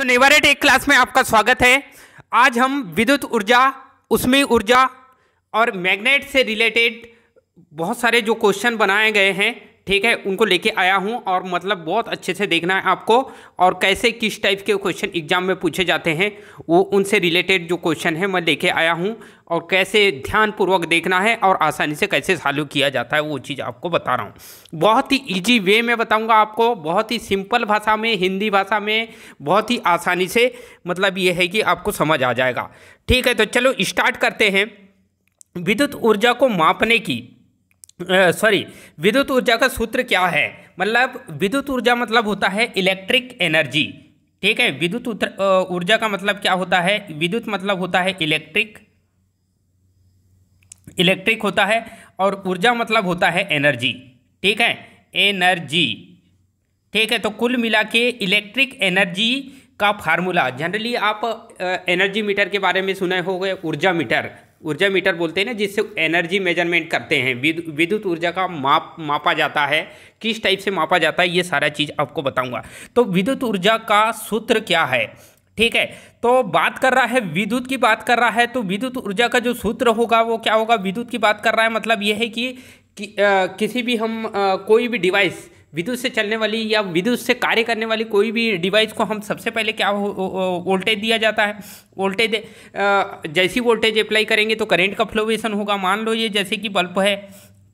सो तो never eight एक class में आपका स्वागत है आज हम विद्युत ऊर्जा उसमें ऊर्जा और मैग्नेट से रिलेटेड बहुत सारे जो क्वेश्चन बनाए गए हैं ठीक है उनको लेके आया हूँ और मतलब बहुत अच्छे से देखना है आपको और कैसे किस टाइप के क्वेश्चन एग्जाम में पूछे जाते हैं वो उनसे रिलेटेड जो क्वेश्चन है मैं लेके आया हूँ और कैसे ध्यानपूर्वक देखना है और आसानी से कैसे सालू किया जाता है वो चीज़ आपको बता रहा हूँ बहुत ही ईजी वे में बताऊँगा आपको बहुत ही सिंपल भाषा में हिंदी भाषा में बहुत ही आसानी से मतलब ये है कि आपको समझ आ जाएगा ठीक है तो चलो स्टार्ट करते हैं विद्युत ऊर्जा को मापने की सॉरी विद्युत ऊर्जा का सूत्र क्या है मतलब विद्युत ऊर्जा मतलब होता है इलेक्ट्रिक एनर्जी ठीक है विद्युत ऊर्जा का मतलब क्या होता है विद्युत मतलब होता है इलेक्ट्रिक इलेक्ट्रिक होता है और ऊर्जा मतलब होता है एनर्जी ठीक है एनर्जी ठीक है तो कुल मिला के इलेक्ट्रिक एनर्जी का फार्मूला जनरली आप एनर्जी मीटर के बारे में सुने होंगे ऊर्जा मीटर ऊर्जा मीटर बोलते हैं ना जिससे एनर्जी मेजरमेंट करते हैं विद्युत ऊर्जा का माप मापा जाता है किस टाइप से मापा जाता है ये सारा चीज़ आपको बताऊंगा तो विद्युत ऊर्जा का सूत्र क्या है ठीक है तो बात कर रहा है विद्युत की बात कर रहा है तो विद्युत ऊर्जा का जो सूत्र होगा वो क्या होगा विद्युत की बात कर रहा है मतलब ये है कि, कि आ, किसी भी हम आ, कोई भी डिवाइस विद्युत से चलने वाली या विद्युत से कार्य करने वाली कोई भी डिवाइस को हम सबसे पहले क्या वोल्टेज दिया जाता है वोल्टेज जैसी वोल्टेज अप्लाई करेंगे तो करेंट का फ्लोवेशन होगा मान लो ये जैसे कि बल्ब है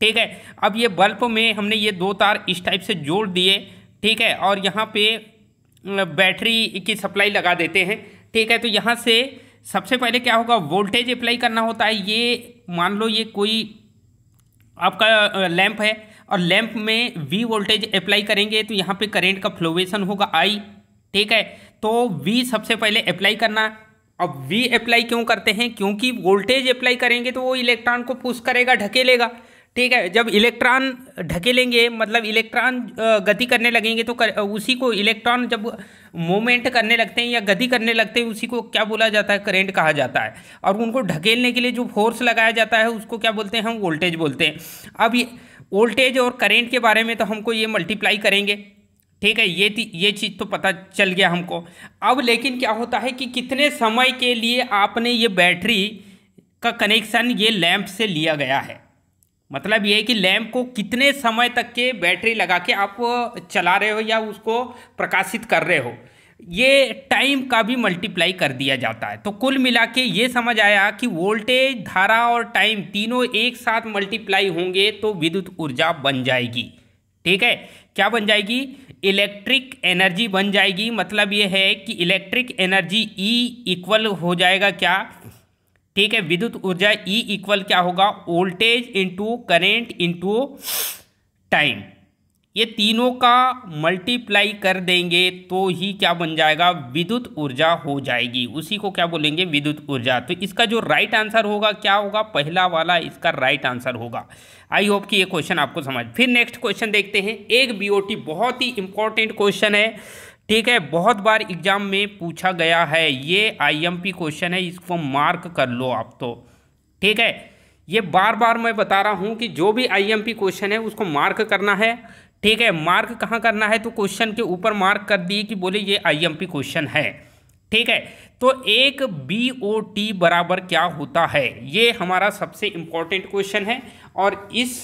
ठीक है अब ये बल्ब में हमने ये दो तार इस टाइप से जोड़ दिए ठीक है और यहाँ पे बैटरी की सप्लाई लगा देते हैं ठीक है तो यहाँ से सबसे पहले क्या होगा वोल्टेज अप्लाई करना होता है ये मान लो ये कोई आपका लैंप है और लैंप में वी वोल्टेज अप्लाई करेंगे तो यहाँ पे करंट का फ्लोवेशन होगा आई ठीक है तो वी सबसे पहले अप्लाई करना अब वी अप्लाई क्यों करते हैं क्योंकि वोल्टेज अप्लाई करेंगे तो वो इलेक्ट्रॉन को पुश करेगा ढकेलेगा ठीक है जब इलेक्ट्रॉन ढकेलेंगे मतलब इलेक्ट्रॉन गति करने लगेंगे तो कर, उसी को इलेक्ट्रॉन जब मोमेंट करने लगते हैं या गति करने लगते हैं उसी को क्या बोला जाता है करंट कहा जाता है और उनको ढकेलने के लिए जो फोर्स लगाया जाता है उसको क्या बोलते हैं हम वोल्टेज बोलते हैं अब ये वोल्टेज और करेंट के बारे में तो हमको ये मल्टीप्लाई करेंगे ठीक है ये ये चीज़ तो पता चल गया हमको अब लेकिन क्या होता है कि कितने समय के लिए आपने ये बैटरी का कनेक्शन ये लैंप से लिया गया है मतलब ये है कि लैम्प को कितने समय तक के बैटरी लगा के आप चला रहे हो या उसको प्रकाशित कर रहे हो ये टाइम का भी मल्टीप्लाई कर दिया जाता है तो कुल मिला के ये समझ आया कि वोल्टेज धारा और टाइम तीनों एक साथ मल्टीप्लाई होंगे तो विद्युत ऊर्जा बन जाएगी ठीक है क्या बन जाएगी इलेक्ट्रिक एनर्जी बन जाएगी मतलब ये है कि इलेक्ट्रिक एनर्जी ई इक्वल हो जाएगा क्या ठीक है विद्युत ऊर्जा ई e इक्वल क्या होगा voltage into current into time ये तीनों का मल्टीप्लाई कर देंगे तो ही क्या बन जाएगा विद्युत ऊर्जा हो जाएगी उसी को क्या बोलेंगे विद्युत ऊर्जा तो इसका जो राइट आंसर होगा क्या होगा पहला वाला इसका राइट आंसर होगा आई होप कि ये क्वेश्चन आपको समझ फिर नेक्स्ट क्वेश्चन देखते हैं एक बीओटी बहुत ही इंपॉर्टेंट क्वेश्चन है ठीक है बहुत बार एग्जाम में पूछा गया है ये आई क्वेश्चन है इसको मार्क कर लो आप तो ठीक है ये बार बार मैं बता रहा हूँ कि जो भी आई क्वेश्चन है उसको मार्क करना है ठीक है मार्क कहाँ करना है तो क्वेश्चन के ऊपर मार्क कर दिए कि बोले ये आईएमपी क्वेश्चन है ठीक है तो एक बी ओ टी बराबर क्या होता है ये हमारा सबसे इम्पोर्टेंट क्वेश्चन है और इस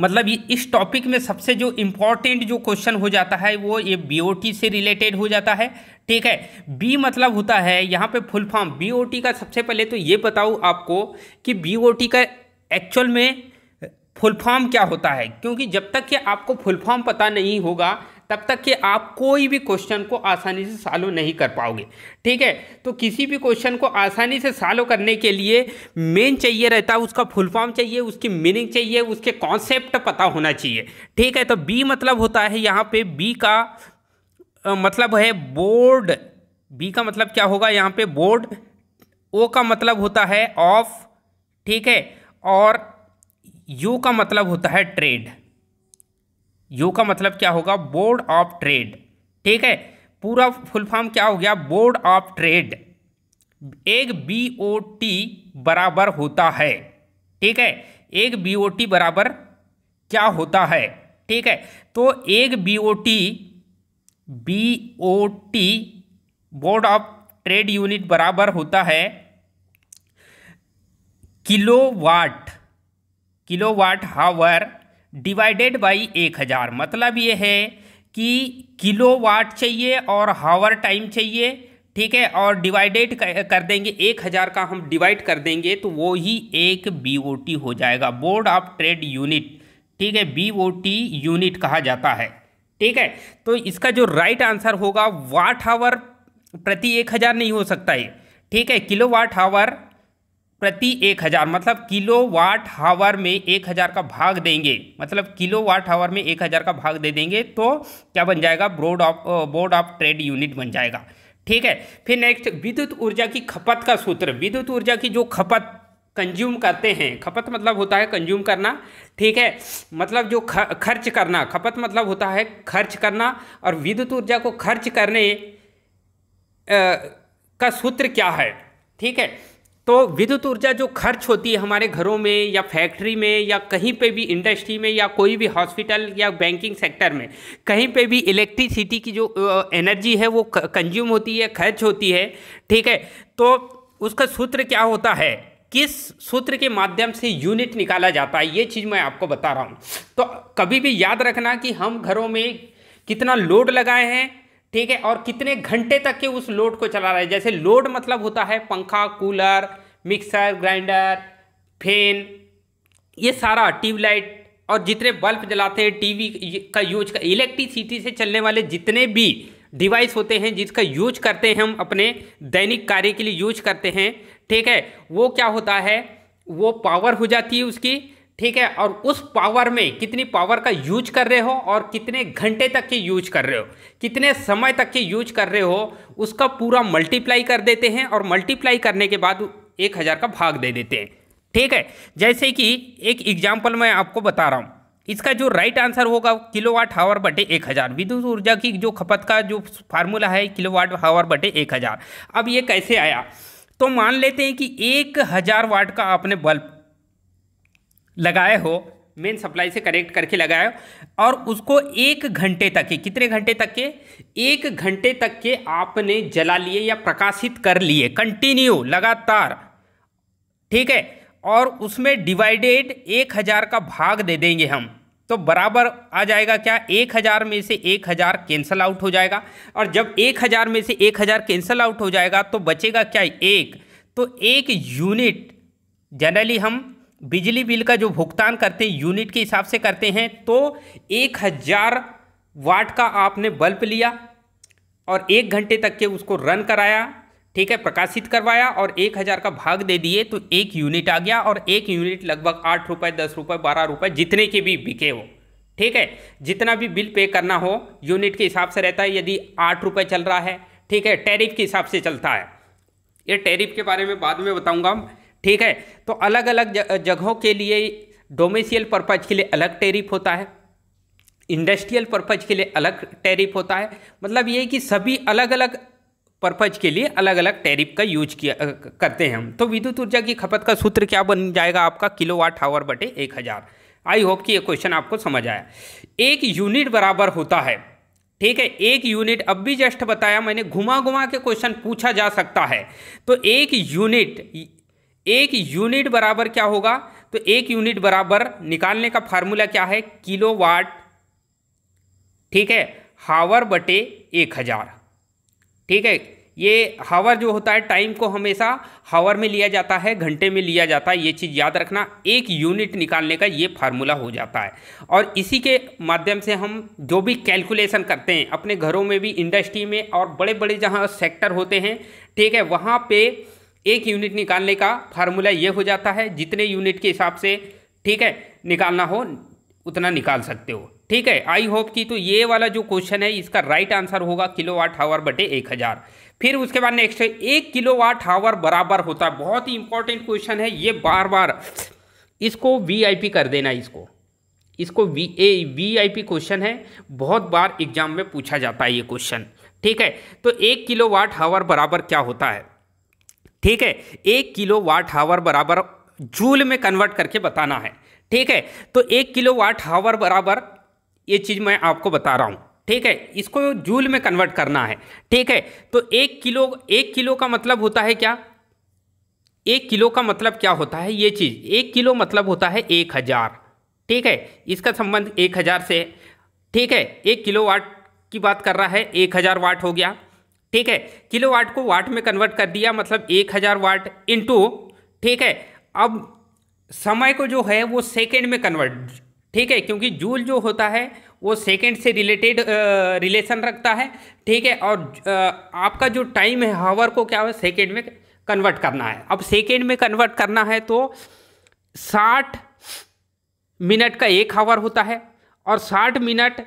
मतलब ये इस टॉपिक में सबसे जो इम्पॉर्टेंट जो क्वेश्चन हो जाता है वो ये बी से रिलेटेड हो जाता है ठीक है बी मतलब होता है यहाँ पे फुल फॉर्म बी का सबसे पहले तो ये बताऊँ आपको कि बी का एक्चुअल में फुल फॉर्म क्या होता है क्योंकि जब तक कि आपको फुल फॉर्म पता नहीं होगा तब तक कि आप कोई भी क्वेश्चन को आसानी से सालो नहीं कर पाओगे ठीक है तो किसी भी क्वेश्चन को आसानी से सालो करने के लिए मेन चाहिए रहता है उसका फुल फॉर्म चाहिए उसकी मीनिंग चाहिए उसके कॉन्सेप्ट पता होना चाहिए ठीक है तो बी मतलब होता है यहाँ पे बी का आ, मतलब है बोर्ड बी का मतलब क्या होगा यहाँ पे बोर्ड ओ का मतलब होता है ऑफ ठीक है और यू का मतलब होता है ट्रेड यू का मतलब क्या होगा बोर्ड ऑफ ट्रेड ठीक है पूरा फुल फॉर्म क्या हो गया बोर्ड ऑफ ट्रेड एक बी ओ टी बराबर होता है ठीक है एक बी ओ टी बराबर क्या होता है ठीक है तो एक B O T B O T board of trade unit बराबर होता है kilowatt kilowatt hour divided by एक हज़ार मतलब ये है कि किलोवाट चाहिए और हावर टाइम चाहिए ठीक है और डिवाइडेड कर देंगे एक हज़ार का हम डिवाइड कर देंगे तो वो ही एक बी हो जाएगा बोर्ड ऑफ ट्रेड यूनिट ठीक है बी यूनिट कहा जाता है ठीक है तो इसका जो राइट आंसर होगा वाट हावर प्रति एक हज़ार नहीं हो सकता है ठीक है किलो वाट हावर प्रति एक हज़ार मतलब किलो वाट हावर में एक हज़ार का भाग देंगे मतलब किलो वाट हावर में एक हज़ार का भाग दे देंगे तो क्या बन जाएगा board of board of trade unit बन जाएगा ठीक है फिर नेक्स्ट विद्युत ऊर्जा की खपत का सूत्र विद्युत ऊर्जा की जो खपत कंज्यूम करते हैं खपत मतलब होता है कंज्यूम करना ठीक है मतलब जो खर्च करना खपत मतलब होता है खर्च करना और विद्युत ऊर्जा को खर्च करने आ, का सूत्र क्या है ठीक है तो विद्युत ऊर्जा जो खर्च होती है हमारे घरों में या फैक्ट्री में या कहीं पे भी इंडस्ट्री में या कोई भी हॉस्पिटल या बैंकिंग सेक्टर में कहीं पे भी इलेक्ट्रिसिटी की जो एनर्जी है वो कंज्यूम होती है खर्च होती है ठीक है तो उसका सूत्र क्या होता है किस सूत्र के माध्यम से यूनिट निकाला जाता है ये चीज़ मैं आपको बता रहा हूँ तो कभी भी याद रखना कि हम घरों में कितना लोड लगाए हैं ठीक है और कितने घंटे तक के उस लोड को चला रहा है जैसे लोड मतलब होता है पंखा कूलर मिक्सर ग्राइंडर फैन ये सारा ट्यूबलाइट और जितने बल्ब जलाते हैं टीवी का यूज कर इलेक्ट्रिसिटी से चलने वाले जितने भी डिवाइस होते हैं जिसका यूज करते हैं हम अपने दैनिक कार्य के लिए यूज करते हैं ठीक है वो क्या होता है वो पावर हो जाती है उसकी ठीक है और उस पावर में कितनी पावर का यूज कर रहे हो और कितने घंटे तक की यूज कर रहे हो कितने समय तक की यूज कर रहे हो उसका पूरा मल्टीप्लाई कर देते हैं और मल्टीप्लाई करने के बाद एक हज़ार का भाग दे देते हैं ठीक है जैसे कि एक एग्जाम्पल मैं आपको बता रहा हूँ इसका जो राइट आंसर होगा किलो वाट हावर बटे एक हज़ार विद्युत ऊर्जा की जो खपत का जो फार्मूला है किलो वाट हावर बटे एक हज़ार अब ये कैसे आया तो मान लेते हैं कि एक हज़ार वाट का आपने बल्ब लगाए हो मेन सप्लाई से कनेक्ट करके लगाए हो और उसको एक घंटे तक के कितने घंटे तक के एक घंटे तक के आपने जला लिए या प्रकाशित कर लिए कंटिन्यू लगातार ठीक है और उसमें डिवाइडेड एक हज़ार का भाग दे देंगे हम तो बराबर आ जाएगा क्या एक हज़ार में से एक हज़ार कैंसिल आउट हो जाएगा और जब एक हज़ार में से एक हज़ार कैंसिल आउट हो जाएगा तो बचेगा क्या एक तो एक यूनिट जनरली हम बिजली बिल का जो भुगतान करते हैं यूनिट के हिसाब से करते हैं तो एक हज़ार वाट का आपने बल्ब लिया और एक घंटे तक के उसको रन कराया ठीक है प्रकाशित करवाया और एक हज़ार का भाग दे दिए तो एक यूनिट आ गया और एक यूनिट लगभग आठ रुपये दस रुपये बारह रुपये जितने के भी बिके हो ठीक है जितना भी बिल पे करना हो यूनिट के हिसाब से रहता है यदि आठ रुपये चल रहा है ठीक है टैरिफ के हिसाब से चलता है ये टैरिफ के बारे में बाद में बताऊँगा ठीक है तो अलग अलग जगहों के लिए डोमेसियल पर्पज के लिए अलग टेरिफ होता है इंडस्ट्रियल पर्पज के लिए अलग टेरिफ होता है मतलब ये कि सभी अलग अलग पर्पज के लिए अलग अलग टैरिफ का यूज किया करते हैं हम तो विद्युत ऊर्जा की खपत का सूत्र क्या बन जाएगा आपका किलो वाट आवर बटे एक हज़ार आई होप कि ये क्वेश्चन आपको समझ आया एक यूनिट बराबर होता है ठीक है एक यूनिट अब भी जस्ट बताया मैंने घुमा घुमा के क्वेश्चन पूछा जा सकता है तो एक यूनिट एक यूनिट बराबर क्या होगा तो एक यूनिट बराबर निकालने का फार्मूला क्या है किलो वाट ठीक है हावर बटे एक हज़ार ठीक है ये हावर जो होता है टाइम को हमेशा हावर में लिया जाता है घंटे में लिया जाता है ये चीज़ याद रखना एक यूनिट निकालने का ये फार्मूला हो जाता है और इसी के माध्यम से हम जो भी कैलकुलेशन करते हैं अपने घरों में भी इंडस्ट्री में और बड़े बड़े जहाँ सेक्टर होते हैं ठीक है वहाँ पर एक यूनिट निकालने का फार्मूला ये हो जाता है जितने यूनिट के हिसाब से ठीक है निकालना हो उतना निकाल सकते हो ठीक है आई होप कि तो ये वाला जो क्वेश्चन है इसका राइट आंसर होगा किलो वाट हावर बटे एक हज़ार फिर उसके बाद नेक्स्ट है एक किलो वाट हावर बराबर होता है बहुत ही इंपॉर्टेंट क्वेश्चन है ये बार बार इसको वीआईपी कर देना इसको इसको V A V I P question है बहुत बार एग्जाम में पूछा जाता है ये क्वेश्चन ठीक है तो एक किलो वाट हावर बराबर क्या होता है ठीक है एक किलो वाट हावर बराबर जूल में कन्वर्ट करके बताना है ठीक है तो एक किलो वाट हावर बराबर ये चीज़ मैं आपको बता रहा हूँ ठीक है इसको जूल में कन्वर्ट करना है ठीक है तो एक किलो एक किलो का मतलब होता है क्या एक किलो का मतलब क्या होता है ये चीज़ एक किलो मतलब होता है एक हज़ार ठीक है इसका संबंध एक हज़ार से ठीक है एक किलो वाट की बात कर रहा है एक हज़ार वाट हो गया ठीक है किलो वाट को वाट में कन्वर्ट कर दिया मतलब एक हज़ार वाट इंटू ठीक है अब समय को जो है वो सेकेंड में कन्वर्ट ठीक है क्योंकि जूल जो होता है वो सेकेंड से रिलेटेड रिलेशन रखता है ठीक है और आ, आपका जो टाइम है हावर को क्या है सेकेंड में कन्वर्ट करना है अब सेकेंड में कन्वर्ट करना है तो साठ मिनट का एक हावर होता है और साठ मिनट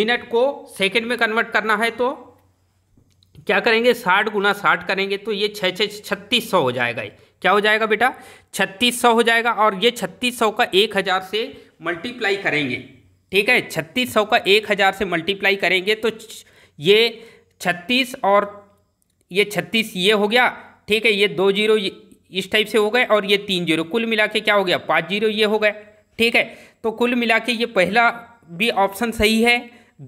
मिनट को सेकेंड में कन्वर्ट करना है तो क्या करेंगे साठ गुना साठ करेंगे तो ये छः छः छत्तीस सौ हो जाएगा ये क्या हो जाएगा बेटा छत्तीस सौ हो जाएगा और ये छत्तीस सौ का एक हज़ार से मल्टीप्लाई करेंगे ठीक है छत्तीस सौ का एक हज़ार से मल्टीप्लाई करेंगे तो ये छत्तीस और ये छत्तीस ये हो गया ठीक है ये दो जीरो इस टाइप से हो गए और ये तीन जीरो कुल मिला के क्या हो गया पाँच जीरो ये हो गए ठीक है तो कुल मिला के ये पहला भी ऑप्शन सही है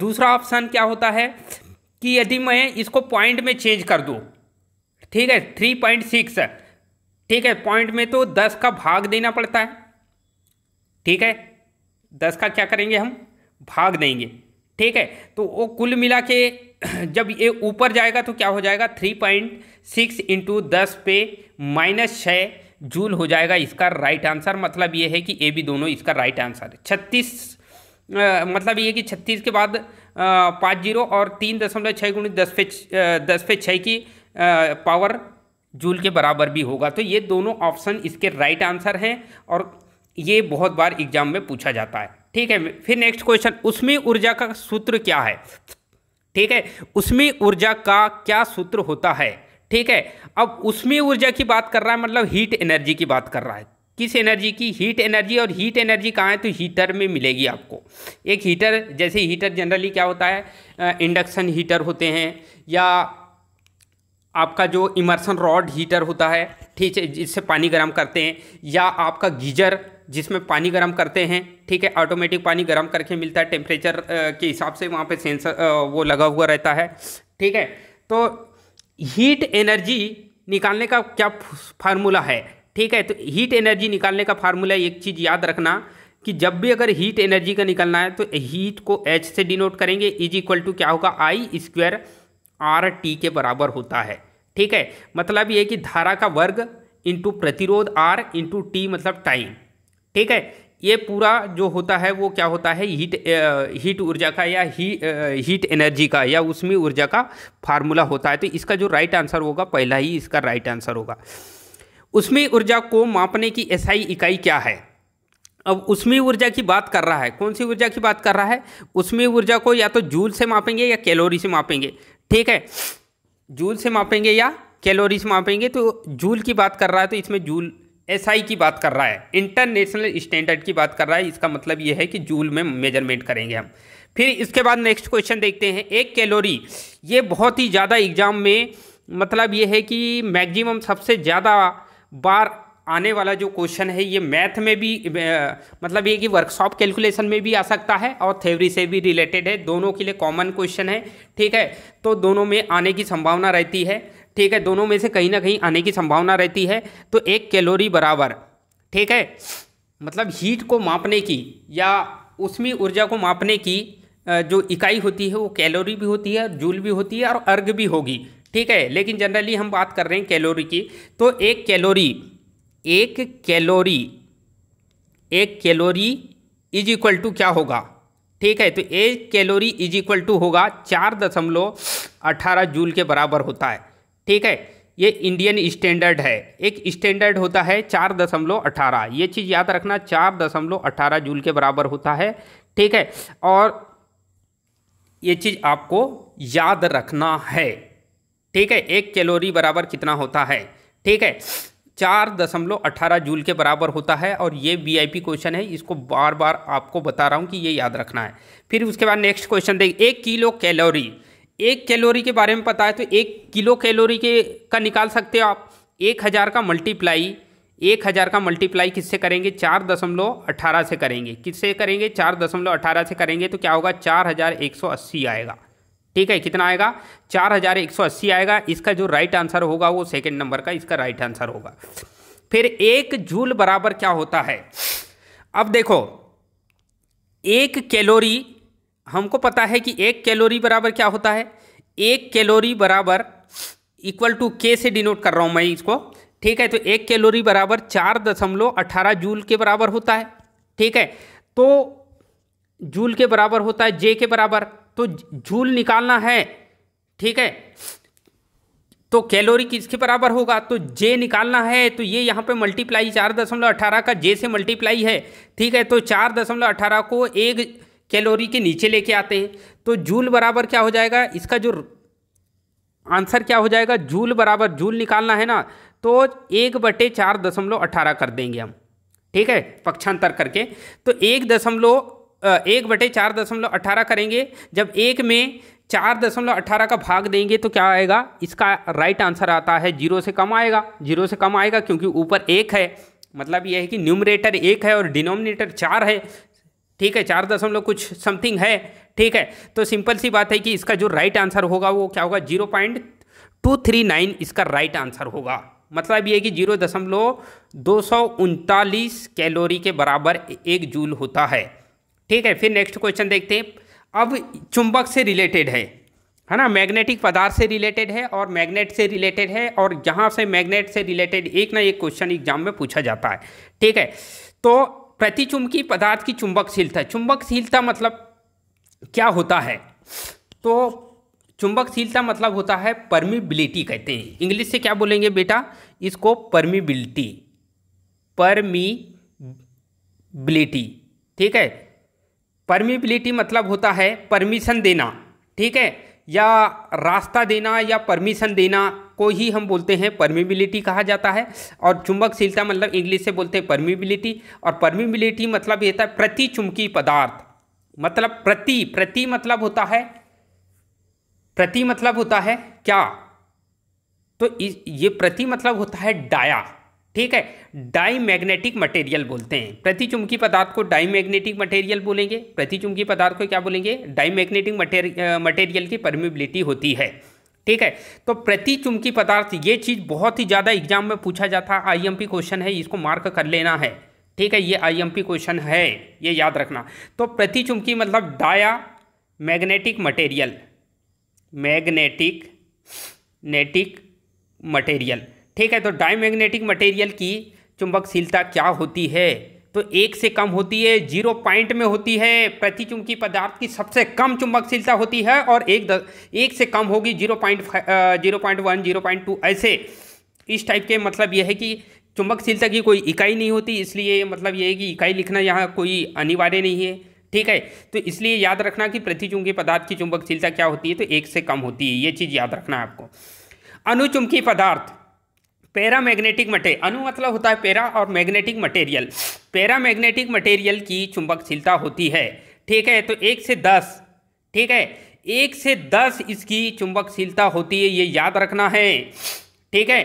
दूसरा ऑप्शन क्या होता है कि यदि मैं इसको पॉइंट में चेंज कर दूँ ठीक है थ्री पॉइंट सिक्स ठीक है पॉइंट में तो दस का भाग देना पड़ता है ठीक है दस का क्या करेंगे हम भाग देंगे ठीक है तो वो कुल मिला के जब ये ऊपर जाएगा तो क्या हो जाएगा थ्री पॉइंट सिक्स इंटू दस पे माइनस छः जूल हो जाएगा इसका राइट आंसर मतलब ये है कि ए भी दोनों इसका राइट आंसर है छत्तीस मतलब ये कि छत्तीस के बाद पाँच जीरो और तीन दशमलव छः गुणित दस पे दस पे छः की पावर जूल के बराबर भी होगा तो ये दोनों ऑप्शन इसके राइट आंसर हैं और ये बहुत बार एग्जाम में पूछा जाता है ठीक है फिर नेक्स्ट क्वेश्चन उसमें ऊर्जा का सूत्र क्या है ठीक है उसमें ऊर्जा का क्या सूत्र होता है ठीक है अब उसमें ऊर्जा की बात कर रहा है मतलब हीट एनर्जी की बात कर रहा है किस एनर्जी की हीट एनर्जी और हीट एनर्जी कहाँ है तो हीटर में मिलेगी आपको एक हीटर जैसे हीटर जनरली क्या होता है इंडक्शन हीटर होते हैं या आपका जो इमर्सन रॉड हीटर होता है ठीक है जिससे पानी गर्म करते हैं या आपका गीजर जिसमें पानी गर्म करते हैं ठीक है ऑटोमेटिक पानी गर्म करके मिलता है टेम्परेचर के हिसाब से वहाँ पे सेंसर वो लगा हुआ रहता है ठीक है तो हीट एनर्जी निकालने का क्या फार्मूला है ठीक है तो हीट एनर्जी निकालने का फार्मूला एक चीज़ याद रखना कि जब भी अगर हीट एनर्जी का निकलना है तो हीट को एच से डिनोट करेंगे इज इक्वल टू क्या होगा आई स्क्वायर आर टी के बराबर होता है ठीक है मतलब ये कि धारा का वर्ग इंटू प्रतिरोध आर इंटू टी मतलब टाइम ठीक है ये पूरा जो होता है वो क्या होता है हीट हीट ऊर्जा का या ही हीट एनर्जी का या उसमें ऊर्जा का फार्मूला होता है तो इसका जो राइट आंसर होगा पहला ही इसका राइट आंसर होगा उसमें ऊर्जा को मापने की एसआई इकाई क्या है अब उसमें ऊर्जा की बात कर रहा है कौन सी ऊर्जा की बात कर रहा है उसमें ऊर्जा को या तो जूल से मापेंगे या कैलोरी से मापेंगे ठीक है जूल से मापेंगे या कैलोरी से मापेंगे तो जूल की बात कर रहा है तो इसमें जूल एसआई की बात कर रहा है इंटरनेशनल स्टैंडर्ड की बात कर रहा है इसका मतलब ये है कि जूल में मेजरमेंट करेंगे हम फिर इसके बाद नेक्स्ट क्वेश्चन देखते हैं एक कैलोरी ये बहुत ही ज़्यादा एग्जाम में मतलब ये है कि मैक्सिमम सबसे ज़्यादा बार आने वाला जो क्वेश्चन है ये मैथ में भी मतलब ये कि वर्कशॉप कैलकुलेशन में भी आ सकता है और थ्योरी से भी रिलेटेड है दोनों के लिए कॉमन क्वेश्चन है ठीक है तो दोनों में आने की संभावना रहती है ठीक है दोनों में से कहीं ना कहीं आने की संभावना रहती है तो एक कैलोरी बराबर ठीक है मतलब हीट को मापने की या उसमें ऊर्जा को मापने की जो इकाई होती है वो कैलोरी भी होती है जूल भी होती है और अर्घ भी होगी ठीक है लेकिन जनरली हम बात कर रहे हैं कैलोरी की तो एक कैलोरी एक कैलोरी एक कैलोरी इज इक्वल टू क्या होगा ठीक है तो एक कैलोरी इज इक्वल टू होगा चार दशमलव अठारह जूल के बराबर होता है ठीक है ये इंडियन स्टैंडर्ड है एक स्टैंडर्ड होता है चार दशमलव अठारह ये चीज़ याद रखना चार दशमलव अठारह जूल के बराबर होता है ठीक है और ये चीज़ आपको याद रखना है ठीक है एक कैलोरी बराबर कितना होता है ठीक है चार दशमलव अठारह जूल के बराबर होता है और ये वीआईपी क्वेश्चन है इसको बार बार आपको बता रहा हूँ कि ये याद रखना है फिर उसके बाद नेक्स्ट क्वेश्चन देखिए एक किलो कैलोरी एक कैलोरी के बारे में पता है तो एक किलो कैलोरी के का निकाल सकते हो आप एक हज़ार का मल्टीप्लाई एक हज़ार का मल्टीप्लाई किससे करेंगे चार दशमलव अठारह से करेंगे किससे करेंगे चार दशमलव अठारह से करेंगे तो क्या होगा चार हज़ार एक सौ अस्सी आएगा ठीक है कितना आएगा चार हज़ार एक सौ अस्सी आएगा इसका जो राइट आंसर होगा वो सेकेंड नंबर का इसका राइट आंसर होगा फिर एक जूल बराबर क्या होता है अब देखो एक कैलोरी हमको पता है कि एक कैलोरी बराबर क्या होता है एक कैलोरी बराबर इक्वल टू के से डिनोट कर रहा हूँ मैं इसको ठीक है तो एक कैलोरी बराबर चार दशमलव अठारह जूल के बराबर होता है ठीक है तो जूल के बराबर होता है जे के बराबर तो जूल निकालना है ठीक है तो कैलोरी किसके बराबर होगा तो जे निकालना है तो ये यहाँ पे मल्टीप्लाई चार दशमलव अठारह का जे से मल्टीप्लाई है ठीक है तो चार दशमलव अठारह को एक कैलोरी के नीचे लेके आते हैं तो जूल बराबर क्या हो जाएगा इसका जो आंसर क्या हो जाएगा जूल बराबर जूल निकालना है ना तो एक बटे चार दशमलव अठारह कर देंगे हम ठीक है पक्षांतर करके तो एक दशमलव एक बटे चार दशमलव अठारह करेंगे जब एक में चार दशमलव अठारह का भाग देंगे तो क्या आएगा इसका राइट आंसर आता है जीरो से कम आएगा जीरो से कम आएगा क्योंकि ऊपर एक है मतलब यह है कि न्यूमरेटर एक है और डिनोमिनेटर चार है ठीक है चार दशमलव कुछ समथिंग है ठीक है तो सिंपल सी बात है कि इसका जो राइट आंसर होगा वो क्या होगा zero point two three nine इसका राइट आंसर होगा मतलब ये कि जीरो दशमलव दो सौ उनतालीस कैलोरी के बराबर एक जूल होता है ठीक है फिर नेक्स्ट क्वेश्चन देखते हैं अब चुंबक से रिलेटेड है है ना मैग्नेटिक पदार्थ से रिलेटेड है और मैग्नेट से रिलेटेड है और जहाँ से मैग्नेट से रिलेटेड एक ना एक क्वेश्चन एग्जाम में पूछा जाता है ठीक है तो चुंबकीय पदार्थ की चुंबकशीलता चुंबकशीलता मतलब क्या होता है तो चुंबकशीलता मतलब होता है परमिबिलिटी कहते हैं इंग्लिश से क्या बोलेंगे बेटा इसको परमिबिलिटी परमिबिलिटी ठीक है परमिबिलिटी मतलब होता है परमिशन देना ठीक है या रास्ता देना या परमिशन देना को ही हम बोलते हैं परमिबिलिटी कहा जाता है और चुंबकशीलता मतलब इंग्लिश से बोलते हैं परमिबिलिटी और परमिबिलिटी मतलब ये होता है प्रति चुंबकीय पदार्थ मतलब प्रति प्रति मतलब होता है प्रति मतलब होता है क्या तो ये प्रति मतलब होता है डाया ठीक है डाई मैग्नेटिक मटेरियल बोलते हैं प्रति चुंबकीय पदार्थ को डाई मैग्नेटिक मटेरियल बोलेंगे प्रति चुंबकीय पदार्थ को क्या बोलेंगे डाई मैग्नेटिक मटेरियल की परमिबिलिटी होती है ठीक है तो प्रति चुंबकीय पदार्थ ये चीज़ बहुत ही ज़्यादा एग्जाम में पूछा जाता है आईएमपी क्वेश्चन है इसको मार्क कर लेना है ठीक है ये आईएमपी क्वेश्चन है ये याद रखना तो प्रति चुंबकीय मतलब डाया मैग्नेटिक मटेरियल मैग्नेटिक नेटिक मटेरियल ठीक है तो डायमैग्नेटिक मटेरियल की चुंबकशीलता क्या होती है तो एक से कम होती है जीरो पॉइंट में होती है प्रति चुंबकीय पदार्थ की सबसे कम चुंबकशीलता होती है और एक द, एक से कम होगी zero point zero point one zero point two ऐसे इस टाइप के मतलब यह है कि चुंबकशीलता की कोई इकाई नहीं होती इसलिए मतलब यह है कि इकाई लिखना यहाँ कोई अनिवार्य नहीं है ठीक है तो इसलिए याद रखना कि प्रतिचुंबकीय पदार्थ की चुंबकशीलता क्या होती है तो एक से कम होती है ये चीज़ याद रखना है आपको अनुचुंबकीय पदार्थ मैग्नेटिक मटे अनु मतलब होता है पैरा और magnetic material paramagnetic material की चुंबकशीलता होती है ठीक है तो एक से दस ठीक है एक से दस इसकी चुंबकशीलता होती है ये याद रखना है ठीक है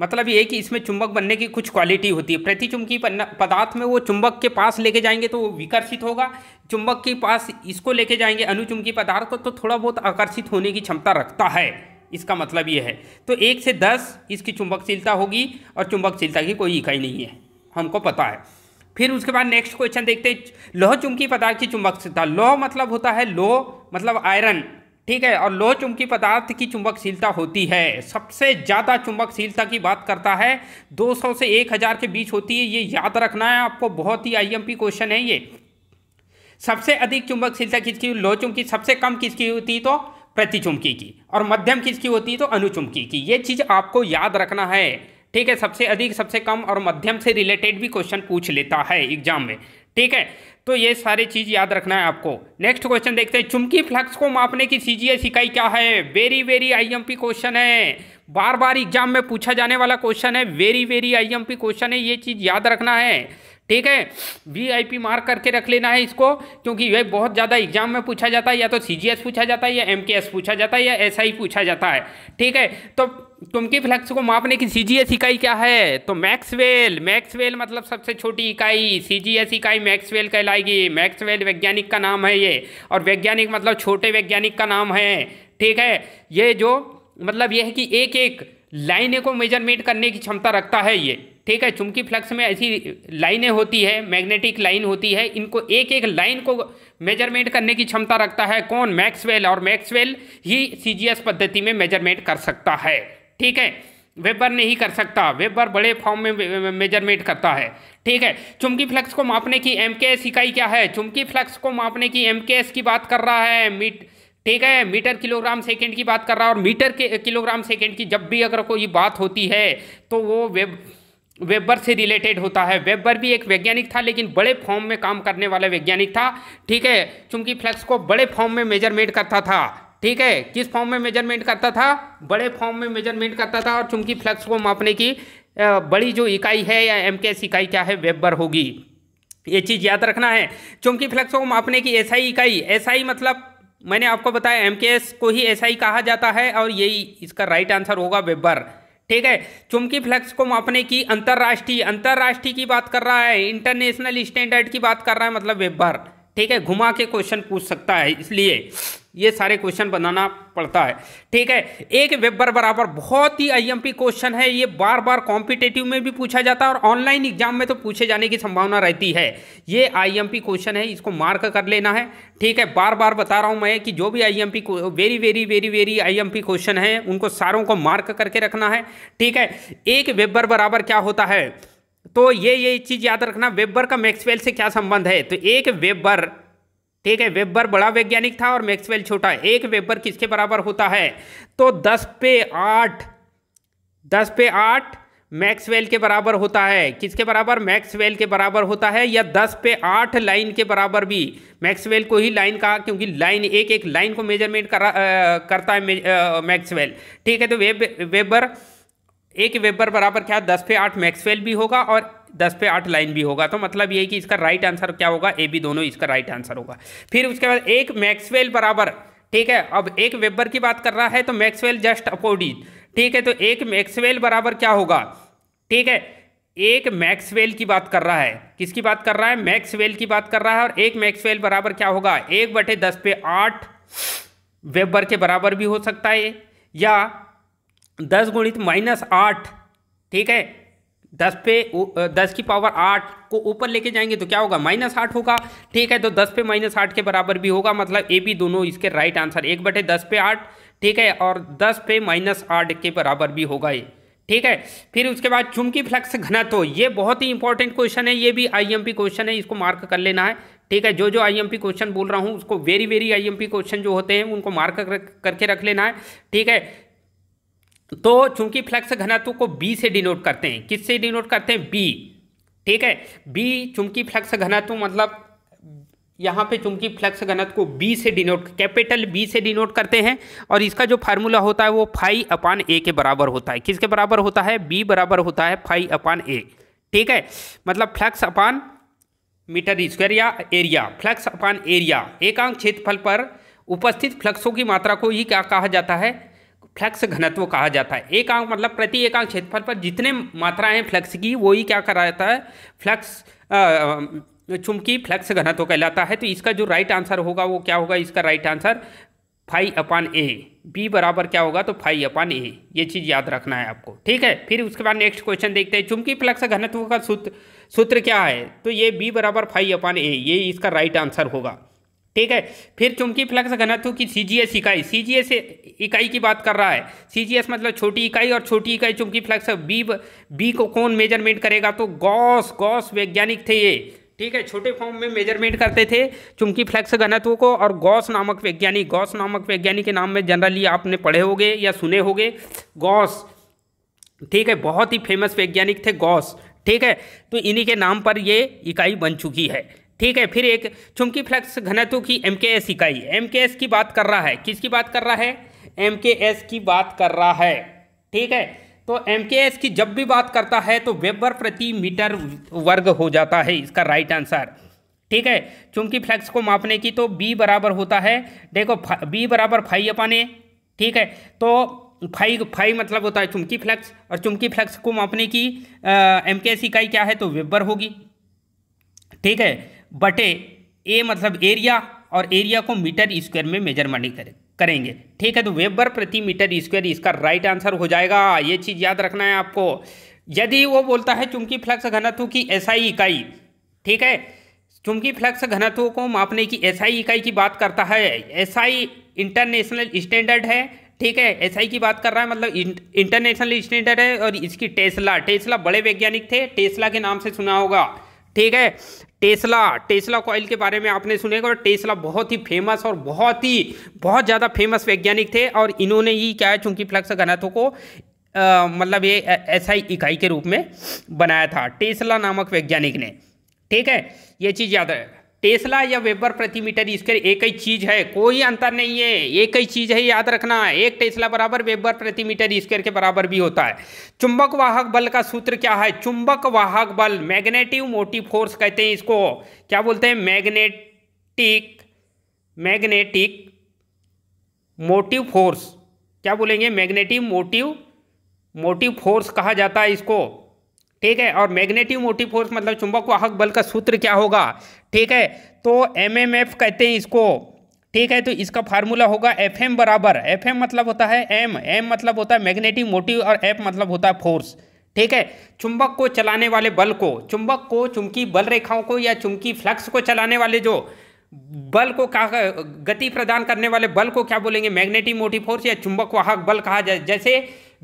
मतलब ये कि इसमें चुंबक बनने की कुछ क्वालिटी होती है प्रतिचुंबकी पदार्थ में वो चुंबक के पास लेके जाएंगे तो वो विकर्षित होगा चुंबक के पास इसको लेके जाएंगे अनुचुंबकी पदार्थ को तो थोड़ा बहुत आकर्षित होने की क्षमता रखता है इसका मतलब ये है तो एक से दस इसकी चुंबकशीलता होगी और चुंबकशीलता की कोई इकाई नहीं है हमको पता है फिर उसके बाद नेक्स्ट क्वेश्चन देखते हैं लोह चुंबकीय पदार्थ की चुंबकशीलता लोह मतलब होता है लोह मतलब आयरन ठीक है और लोह चुंबकीय पदार्थ की चुंबकशीलता होती है सबसे ज़्यादा चुंबकशीलता की बात करता है 200 से 1000 के बीच होती है ये याद रखना है आपको बहुत ही आईएमपी क्वेश्चन है ये सबसे अधिक चुंबकशीलता किसकी लोह चुंबकी सबसे कम किसकी होती तो प्रतिचुंबकी की और मध्यम किसकी होती तो अनुचुंबकी की ये चीज़ आपको याद रखना है ठीक है सबसे अधिक सबसे कम और मध्यम से रिलेटेड भी क्वेश्चन पूछ लेता है एग्जाम में ठीक है तो ये सारी चीज़ याद रखना है आपको नेक्स्ट क्वेश्चन देखते हैं चुमकी फ्लक्स को मापने की सीजीएस इकाई क्या है वेरी वेरी आईएमपी क्वेश्चन है बार बार एग्जाम में पूछा जाने वाला क्वेश्चन है वेरी वेरी आईएमपी क्वेश्चन है ये चीज़ याद रखना है ठीक है वीआईपी मार्क करके रख लेना है इसको क्योंकि यह बहुत ज़्यादा एग्जाम में पूछा जाता है या तो सीजीएस पूछा जाता है या एमकेएस पूछा जाता है या एसआई पूछा जाता है ठीक है तो तुमकी फ्लक्स को मापने की सीजीएस इकाई क्या है तो मैक्सवेल मैक्सवेल मतलब सबसे छोटी इकाई सीजीएस इकाई मैक्सवेल कहलाएगी मैक्सवेल वैज्ञानिक का नाम है ये और वैज्ञानिक मतलब छोटे वैज्ञानिक का नाम है ठीक है ये जो मतलब यह है कि एक एक लाइने को मेजरमेंट करने की क्षमता रखता है ये ठीक है चुमकी फ्लक्स में ऐसी लाइनें होती है मैग्नेटिक लाइन होती है इनको एक एक लाइन को मेजरमेंट करने की क्षमता रखता है कौन मैक्सवेल और मैक्सवेल ही सीजीएस पद्धति में मेजरमेंट कर सकता है ठीक है वेबर नहीं कर सकता वेबर बड़े फॉर्म में मेजरमेंट करता है ठीक है चुमकी फ्लक्स को मापने की एम के एस इकाई क्या है चुमकी फ्लक्स को मापने की एम के एस की बात कर रहा है मीट ठीक है मीटर किलोग्राम सेकंड की बात कर रहा है और मीटर के किलोग्राम सेकंड की जब भी अगर कोई बात होती है तो वो वेब वेबर से रिलेटेड होता है वेबर भी एक वैज्ञानिक था लेकिन बड़े फॉर्म में काम करने वाला वैज्ञानिक था ठीक है चूंकि फ्लक्स को बड़े फॉर्म में मेजरमेंट करता था ठीक है किस फॉर्म में मेजरमेंट करता था बड़े फॉर्म में मेजरमेंट करता था और चूंकि फ्लक्स को मापने की बड़ी जो इकाई है या एम इकाई क्या है वेबर होगी ये चीज़ याद रखना है चूंकि फ्लक्स को मापने की एसआई इकाई एसआई मतलब मैंने आपको बताया एम को ही एसआई कहा जाता है और यही इसका राइट आंसर होगा वेबर ठीक है चुमकी फ्लक्स को मापने की अंतर्राष्ट्रीय अंतर्राष्ट्रीय की बात कर रहा है इंटरनेशनल स्टैंडर्ड की बात कर रहा है मतलब वेबर ठीक है घुमा के क्वेश्चन पूछ सकता है इसलिए ये सारे क्वेश्चन बनाना पड़ता है ठीक है एक वेबर बराबर बहुत ही आईएमपी क्वेश्चन है ये बार बार कॉम्पिटेटिव में भी पूछा जाता है और ऑनलाइन एग्जाम में तो पूछे जाने की संभावना रहती है ये आईएमपी क्वेश्चन है इसको मार्क कर लेना है ठीक है बार बार बता रहा हूँ मैं कि जो भी IMP very very very very I question है उनको सारों को मार्क करके रखना है ठीक है एक वेबर बराबर क्या होता है तो ये ये चीज़ याद रखना वेबर का मैक्सवेल से क्या संबंध है तो एक वेबर ठीक है वेबर बड़ा वैज्ञानिक था और मैक्सवेल छोटा एक वेबर किसके बराबर होता है तो दस पे आठ दस पे आठ मैक्सवेल के बराबर होता है किसके बराबर मैक्सवेल के बराबर होता है या दस पे आठ लाइन के बराबर भी मैक्सवेल को ही लाइन कहा क्योंकि लाइन एक एक लाइन को मेजरमेंट करा आ, करता है मैक्सवेल ठीक है तो वेब वेबर एक वेबर बराबर क्या दस पे आठ मैक्सवेल भी होगा और दस पे आठ लाइन भी होगा तो मतलब ये कि इसका राइट आंसर क्या होगा ए बी दोनों इसका राइट आंसर होगा फिर उसके बाद एक मैक्सवेल बराबर ठीक है अब एक वेबर की बात कर रहा है तो मैक्सवेल जस्ट अपोडिट ठीक है तो एक मैक्सवेल बराबर क्या होगा ठीक है एक मैक्सवेल की बात कर रहा है किसकी बात कर रहा है मैक्सवेल की बात कर रहा है और एक मैक्सवेल बराबर क्या होगा एक बटे दस पे आठ वेबर के बराबर भी हो सकता है या दस गुणित माइनस आठ ठीक है दस पे दस की पावर आठ को ऊपर लेके जाएंगे तो क्या होगा माइनस आठ होगा ठीक है तो दस पे माइनस आठ के बराबर भी होगा मतलब ए बी दोनों इसके राइट आंसर एक बटे दस पे आठ ठीक है और दस पे माइनस आठ के बराबर भी होगा ये ठीक है फिर उसके बाद चुंबकी फ्लक्स घनत्व ये बहुत ही इंपॉर्टेंट क्वेश्चन है ये भी आईएमपी क्वेश्चन है इसको मार्क कर लेना है ठीक है जो जो आईएमपी क्वेश्चन बोल रहा हूँ उसको वेरी वेरी आईएमपी क्वेश्चन जो होते हैं उनको मार्क करके रख लेना है ठीक है तो चूंकि फ्लक्स घनत्व को बी से डिनोट करते हैं किससे डिनोट करते हैं बी ठीक है बी चूंकि फ्लक्स घनत्व मतलब यहाँ पे चूंकि फ्लक्स घनत्व को बी से डिनोट कैपिटल बी से डिनोट करते हैं और इसका जो फार्मूला होता है वो फाई अपान ए के बराबर होता है किसके बराबर होता है बी बराबर होता है फाई अपान ए ठीक है मतलब फ्लक्स अपान मीटर स्क्वायर या एरिया फ्लक्स अपान एरिया एकांक क्षेत्रफल पर उपस्थित फ्लक्सों की मात्रा को ही क्या कहा जाता है फ्लक्स घनत्व कहा जाता है एक आंक मतलब प्रति एकांक क्षेत्रफल पर जितने मात्राएं फ्लक्स की वही क्या करा जाता है फ्लक्स चुमकी फ्लक्स घनत्व कहलाता है तो इसका जो राइट आंसर होगा वो क्या होगा इसका right answer phi upon A B बराबर क्या होगा तो फाई अपान ए ये चीज़ याद रखना है आपको ठीक है फिर उसके बाद नेक्स्ट क्वेश्चन देखते हैं चुमकी फ्लक्स घनत्व का सूत्र सूत्र क्या है तो ये बी बराबर फाई अपान ए ये इसका राइट आंसर होगा ठीक है फिर चूंकि फ्लक्स घनत्व की सी जी एस इकाई सी जी एस इकाई की बात कर रहा है सी जी एस मतलब छोटी इकाई और छोटी इकाई चूंकि फ्लक्स बी बी को कौन मेजरमेंट करेगा तो गॉस गॉस वैज्ञानिक थे ये ठीक है छोटे फॉर्म में मेजरमेंट करते थे चूंकि फ्लक्स घनत्व को और गॉस नामक वैज्ञानिक गॉस नामक वैज्ञानिक के नाम में जनरली आपने पढ़े होंगे या सुने होंगे गॉस ठीक है बहुत ही फेमस वैज्ञानिक थे गॉस ठीक है तो इन्हीं के नाम पर ये इकाई बन चुकी है ठीक है फिर एक चुमकी फ्लक्स घनत्व की एम के एस इकाई एम के एस की बात कर रहा है किसकी बात कर रहा है एम के एस की बात कर रहा है ठीक है तो एम के एस की जब भी बात करता है तो वेबर प्रति मीटर वर्ग हो जाता है इसका राइट आंसर ठीक है चूंकि फ्लैक्स को मापने की तो बी बराबर होता है देखो बी बराबर फाइव अपने ठीक है तो फाइव फाइव मतलब होता है चुमकी फ्लैक्स और चुमकी फ्लैक्स को मापने की एम के एस इकाई क्या है तो वेबर होगी ठीक है बटे ए मतलब एरिया और एरिया को मीटर स्क्वायर में मेजरमेंट करें करेंगे ठीक है तो वेबर प्रति मीटर स्क्वायर इसका राइट आंसर हो जाएगा ये चीज़ याद रखना है आपको यदि वो बोलता है चूंकि फ्लक्स घनत्व की एसआई इकाई ठीक है चूंकि फ्लक्स घनत्व को मापने की एसआई इकाई की बात करता है एसआई इंटरनेशनल स्टैंडर्ड है ठीक है एसआई की बात कर रहा है मतलब इंटरनेशनल स्टैंडर्ड है और इसकी टेस्ला टेस्ला बड़े वैज्ञानिक थे टेस्ला के नाम से सुना होगा ठीक है टेस्ला टेस्ला कॉयल के बारे में आपने सुनेगा और टेस्ला बहुत ही फेमस और बहुत ही बहुत ज़्यादा फेमस वैज्ञानिक थे और इन्होंने ही क्या है चूंकि फ्लक्स घनत्व को मतलब ये ऐसा ही इकाई के रूप में बनाया था टेस्ला नामक वैज्ञानिक ने ठीक है ये चीज़ याद रहे टेस्ला या वेबर प्रति मीटर इसके एक ही चीज़ है कोई अंतर नहीं है एक ही चीज़ है याद रखना एक टेस्ला बराबर वेबर प्रति मीटर स्क्वायर के बराबर भी होता है चुंबक वाहक बल का सूत्र क्या है चुंबक वाहक बल मैग्नेटिव मोटिव फोर्स कहते हैं इसको क्या बोलते हैं मैग्नेटिक मैग्नेटिक मोटिव फोर्स क्या बोलेंगे मैग्नेटिव मोटिव मोटिव फोर्स कहा जाता है इसको ठीक है और मैग्नेटिव मोटिव फोर्स मतलब चुंबक वाहक बल का सूत्र क्या होगा ठीक है तो एमएमएफ कहते हैं इसको ठीक है तो इसका फार्मूला होगा एफ एम बराबर एफ एम मतलब होता है एम एम मतलब होता है मैग्नेटिक मोटिव और एफ मतलब होता है फोर्स ठीक है चुंबक को चलाने वाले बल को चुंबक को चुंबकी बल रेखाओं को या चुंबकी फ्लक्स को चलाने वाले जो बल को क्या गति प्रदान करने वाले बल को क्या बोलेंगे मैग्नेटिक मोटिव फोर्स या चुंबक वाहक बल कहा जाए जैसे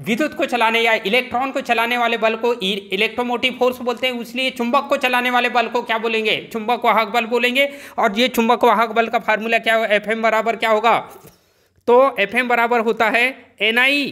विद्युत को चलाने या इलेक्ट्रॉन को चलाने वाले बल को इलेक्ट्रोमोटिव फोर्स बोलते हैं इसलिए चुंबक को चलाने वाले बल को क्या बोलेंगे चुंबक वाहक बल बोलेंगे और ये चुंबक वाहक बल का फार्मूला क्या होगा एफ बराबर क्या होगा तो एफ बराबर होता है एन आई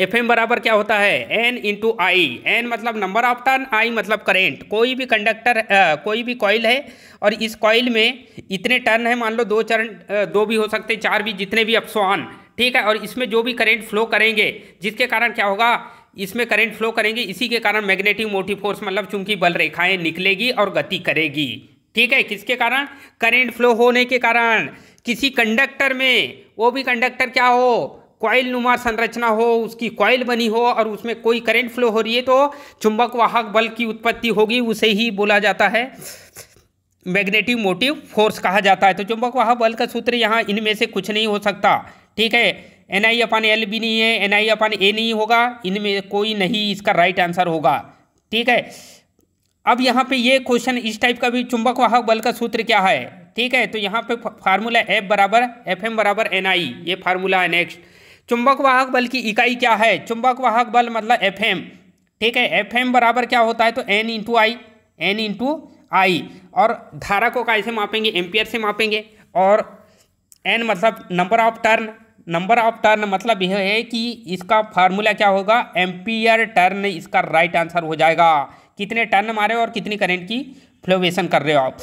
एफ एम बराबर क्या होता है एन इंटू आई एन मतलब नंबर ऑफ टर्न आई मतलब करेंट कोई भी कंडक्टर कोई भी कॉयल है और इस कॉयल में इतने टर्न है मान लो दो चरण दो भी हो सकते हैं चार भी जितने भी अपसोन ठीक है और इसमें जो भी करेंट फ्लो करेंगे जिसके कारण क्या होगा इसमें करंट फ्लो करेंगे इसी के कारण मैग्नेटिक मोटिव फोर्स मतलब चूंकि बल रेखाएं निकलेगी और गति करेगी ठीक है किसके कारण करंट फ्लो होने के कारण किसी कंडक्टर में वो भी कंडक्टर क्या हो कॉयल नुमा संरचना हो उसकी कॉयल बनी हो और उसमें कोई करंट फ्लो हो रही है तो चुंबक वाहक बल की उत्पत्ति होगी उसे ही बोला जाता है मैग्नेटिक मोटिव फोर्स कहा जाता है तो चुंबक वाहक बल का सूत्र यहाँ इनमें से कुछ नहीं हो सकता ठीक है एन आई अपन एल भी नहीं है एन आई अपन ए नहीं होगा इनमें कोई नहीं इसका राइट आंसर होगा ठीक है अब यहाँ पे ये क्वेश्चन इस टाइप का भी चुंबक वाहक बल का सूत्र क्या है ठीक है तो यहाँ पे फार्मूला एफ बराबर एफ एम बराबर एन आई ये फार्मूला है नेक्स्ट चुंबक वाहक बल की इकाई क्या है चुंबक वाहक बल मतलब एफ एम ठीक है एफ एम बराबर क्या होता है तो N into I N into I और धारा को कैसे मापेंगे एम्पियर से मापेंगे और एन मतलब number of turn number of turn मतलब यह है कि इसका फार्मूला क्या होगा एम्पियर टर्न इसका राइट आंसर हो जाएगा कितने टर्न मारे और कितनी करेंट की फ्लोवेशन कर रहे हो आप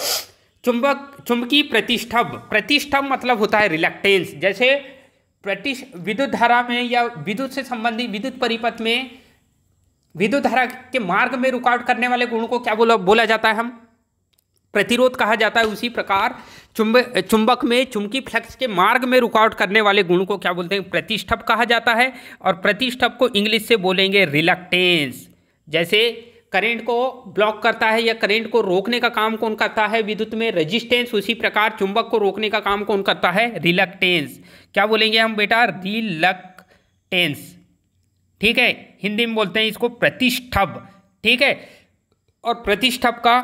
चुंबक चुंबकीय प्रतिष्ठभ प्रतिष्ठभ मतलब होता है रिलेक्टेंस जैसे प्रतिश विद्युत धारा में या विद्युत से संबंधित विद्युत परिपथ में विद्युत धारा के मार्ग में रुकावट करने वाले गुण को क्या बोला बोला जाता है हम प्रतिरोध कहा जाता है उसी प्रकार चुंब चुंबक में चुंबकी फ्लक्स के मार्ग में रुकावट करने वाले गुण को क्या बोलते हैं प्रतिष्ठप कहा जाता है और प्रतिष्ठप को इंग्लिश से बोलेंगे रिलक्टेंस जैसे करंट को ब्लॉक करता है या करंट को रोकने का काम कौन करता है विद्युत में रेजिस्टेंस उसी प्रकार चुंबक को रोकने का काम कौन करता है रिलक्टेंस क्या बोलेंगे हम बेटा रिलक्टेंस ठीक है हिंदी में बोलते हैं इसको प्रतिष्ठभ ठीक है और प्रतिष्ठभ का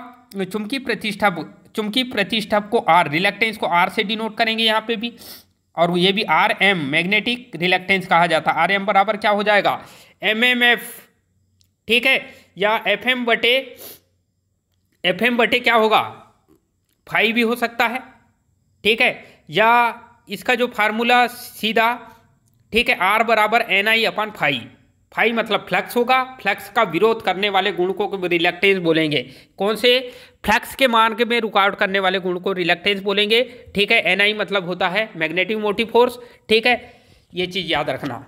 चुमकी प्रतिष्ठभ चुमकी प्रतिष्ठभ को आर रिलक्टेंस को आर से डिनोट करेंगे यहाँ पे भी और ये भी आर एम मैग्नेटिक रिलक्टेंस कहा जाता है आर एम बराबर क्या हो जाएगा एम एम एफ ठीक है या एफ एम बटे एफ एम बटे क्या होगा फाइव भी हो सकता है ठीक है या इसका जो फार्मूला सीधा ठीक है आर बराबर N I upon five five मतलब फ्लक्स होगा फ्लक्स का विरोध करने वाले गुण को रिलेक्टेंस बोलेंगे कौन से फ्लक्स के मार्ग में रुकावट करने वाले गुण को रिलेक्टेंस बोलेंगे ठीक है एन आई मतलब होता है मैग्नेटिक मोटिव फोर्स ठीक है ये चीज़ याद रखना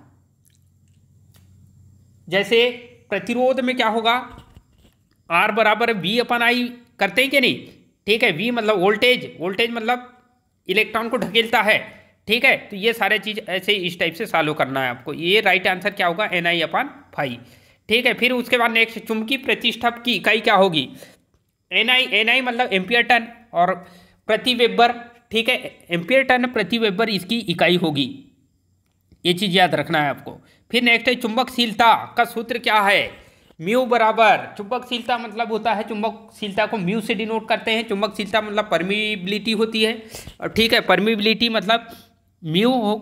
जैसे प्रतिरोध में क्या होगा आर बराबर वी अपन आई करते हैं कि नहीं ठीक है वी मतलब वोल्टेज वोल्टेज मतलब इलेक्ट्रॉन को ढकेलता है ठीक है तो ये सारे चीज़ ऐसे इस टाइप से सॉल्व करना है आपको ये राइट आंसर क्या होगा एन आई अपन फाइव ठीक है फिर उसके बाद नेक्स्ट चुंबकीय प्रतिष्ठा की इकाई क्या होगी एन आई एन आई मतलब एम्पियर टन और प्रति वेबर ठीक है एम्पियर टन प्रति वेबर इसकी इकाई होगी ये चीज़ याद रखना है आपको फिर नेक्स्ट है चुंबकशीलता का सूत्र क्या है म्यू बराबर चुंबकशीलता मतलब होता है चुंबकशीलता को म्यू से डिनोट करते हैं चुंबकशीलता मतलब परमिबिलिटी होती है और ठीक है परमिबिलिटी मतलब म्यू हो,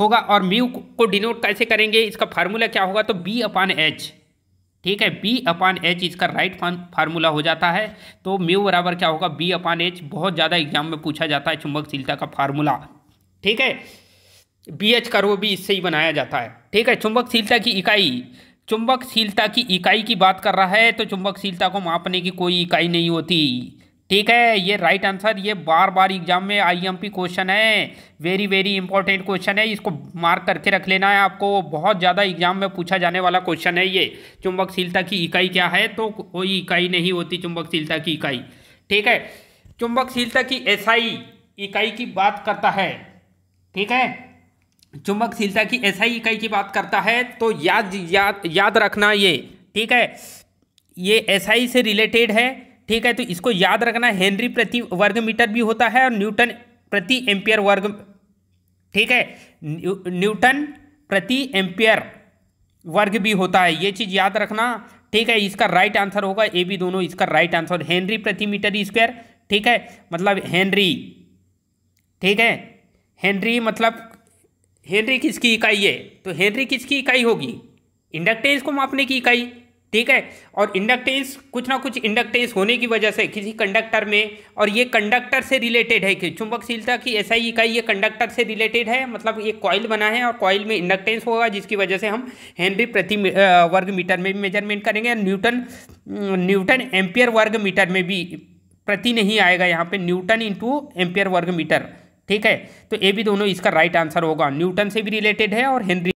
होगा और म्यू को डिनोट कैसे करेंगे इसका फार्मूला क्या होगा तो बी अपान एच ठीक है बी अपान एच इसका राइट फार्मूला हो जाता है तो म्यू बराबर क्या होगा बी अपान एच बहुत ज़्यादा एग्जाम में पूछा जाता है चुंबकशीलता का फार्मूला ठीक है बी एच कर्व भी इससे ही बनाया जाता है ठीक है चुंबकशीलता की इकाई चुंबकशीलता की इकाई की बात कर रहा है तो चुंबकशीलता को मापने की कोई इकाई नहीं होती ठीक है ये राइट आंसर ये बार बार एग्जाम में आईएमपी क्वेश्चन है वेरी वेरी इंपॉर्टेंट क्वेश्चन है इसको मार्क करके रख लेना है आपको बहुत ज़्यादा एग्जाम में पूछा जाने वाला क्वेश्चन है ये चुंबकशीलता की इकाई क्या है तो कोई इकाई नहीं होती चुंबकशीलता की इकाई ठीक है चुंबकशीलता की एसआई इकाई की बात करता है ठीक है चुंबकशीलता की एसआई इकाई की बात करता है तो याद याद याद रखना ये ठीक है ये एसआई से रिलेटेड है ठीक है तो इसको याद रखना हेनरी प्रति वर्ग मीटर भी होता है और न्यूटन प्रति एम्पियर वर्ग ठीक है न्यूटन प्रति एम्पियर वर्ग भी होता है ये चीज़ याद रखना ठीक है इसका राइट आंसर होगा ए भी दोनों इसका राइट आंसर हेनरी प्रति मीटर स्क्वायर ठीक है मतलब हेनरी ठीक है हेनरी मतलब हेनरी किसकी इकाई है तो हेनरी किसकी इकाई होगी इंडक्टेंस को मापने की इकाई ठीक है और इंडक्टेंस कुछ ना कुछ इंडक्टेंस होने की वजह से किसी कंडक्टर में और ये कंडक्टर से रिलेटेड है कि चुंबकशीलता की ऐसा ही इकाई ये कंडक्टर से रिलेटेड है मतलब ये कॉयल बना है और कॉयल में इंडक्टेंस होगा जिसकी वजह से हम हेनरी प्रति वर्ग मीटर में भी मेजरमेंट करेंगे और न्यूटन न्यूटन एम्पियर वर्ग मीटर में भी प्रति नहीं आएगा यहाँ पर न्यूटन इंटू एम्पियर वर्ग मीटर ठीक है तो ये भी दोनों इसका राइट आंसर होगा न्यूटन से भी रिलेटेड है और हेनरी